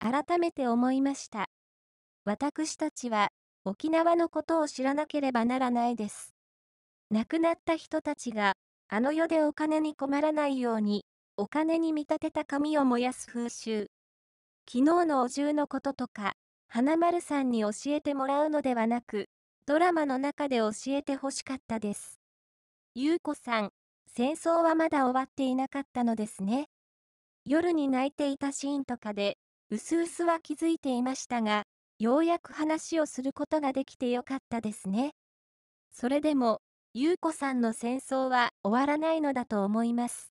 改めて思いました。私たちは沖縄のことを知らなければならないです。亡くなった人たちがあの世でお金に困らないようにお金に見立てた紙を燃やす風習。昨日のお重のこととか花丸さんに教えてもらうのではなくドラマの中で教えてほしかったです。ゆうこさん、戦争はまだ終わっていなかったのですね。夜に泣いていたシーンとかでうすうすは気づいていましたが、ようやく話をすることができてよかったですね。それでも、優子さんの戦争は終わらないのだと思います。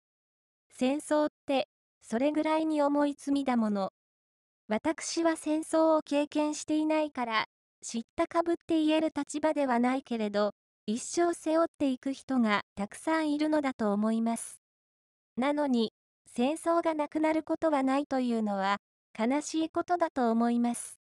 戦争って、それぐらいに重い罪だもの。私は戦争を経験していないから、知ったかぶって言える立場ではないけれど、一生背負っていく人がたくさんいるのだと思います。なのに、戦争がなくなることはないというのは、悲しいことだと思います。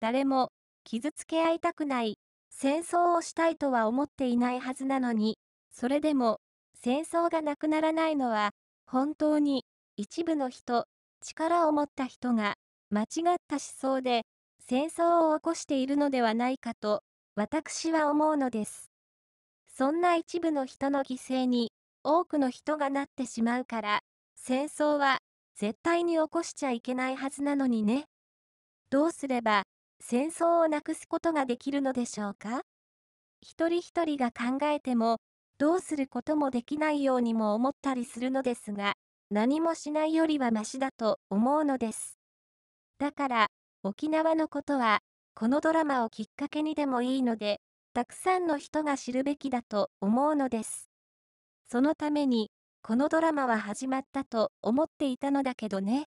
誰も傷つけ合いたくない、戦争をしたいとは思っていないはずなのに、それでも戦争がなくならないのは、本当に一部の人、力を持った人が間違った思想で戦争を起こしているのではないかと私は思うのです。そんな一部の人の犠牲に多くの人がなってしまうから戦争は絶対に起こしちゃいけないはずなのにね。どうすれば戦争をなくすことができるのでしょうか一人一人が考えてもどうすることもできないようにも思ったりするのですが何もしないよりはましだと思うのです。だから沖縄のことはこのドラマをきっかけにでもいいのでたくさんの人が知るべきだと思うのです。そのためにこのドラマは始まったと思っていたのだけどね。